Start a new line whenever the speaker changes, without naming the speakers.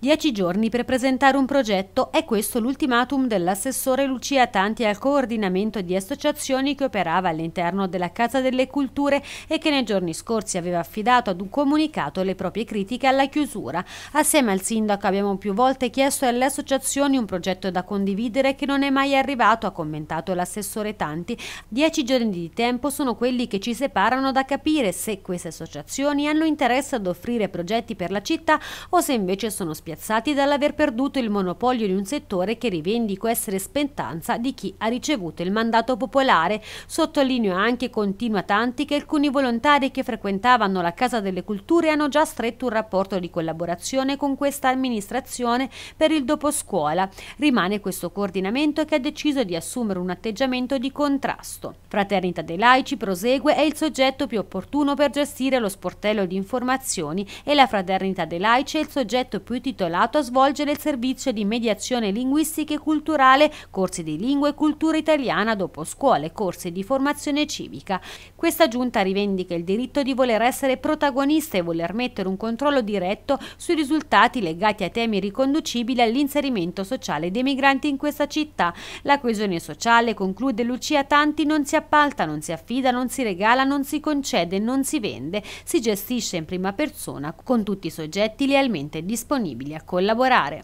Dieci giorni per presentare un progetto è questo l'ultimatum dell'assessore Lucia Tanti al coordinamento di associazioni che operava all'interno della Casa delle Culture e che nei giorni scorsi aveva affidato ad un comunicato le proprie critiche alla chiusura. Assieme al sindaco abbiamo più volte chiesto alle associazioni un progetto da condividere che non è mai arrivato, ha commentato l'assessore Tanti. Dieci giorni di tempo sono quelli che ci separano da capire se queste associazioni hanno interesse ad offrire progetti per la città o se invece sono spiegate spiazzati dall'aver perduto il monopolio di un settore che rivendico essere spentanza di chi ha ricevuto il mandato popolare. Sottolineo anche continua tanti che alcuni volontari che frequentavano la Casa delle Culture hanno già stretto un rapporto di collaborazione con questa amministrazione per il dopo scuola. Rimane questo coordinamento che ha deciso di assumere un atteggiamento di contrasto. Fraternità dei Laici prosegue è il soggetto più opportuno per gestire lo sportello di informazioni e la Fraternità dei Laici è il soggetto più titolare intitolato a svolgere il servizio di mediazione linguistica e culturale, corsi di lingua e cultura italiana dopo scuole, corsi di formazione civica. Questa giunta rivendica il diritto di voler essere protagonista e voler mettere un controllo diretto sui risultati legati a temi riconducibili all'inserimento sociale dei migranti in questa città. La coesione sociale, conclude Lucia Tanti, non si appalta, non si affida, non si regala, non si concede, non si vende, si gestisce in prima persona con tutti i soggetti lealmente disponibili a collaborare.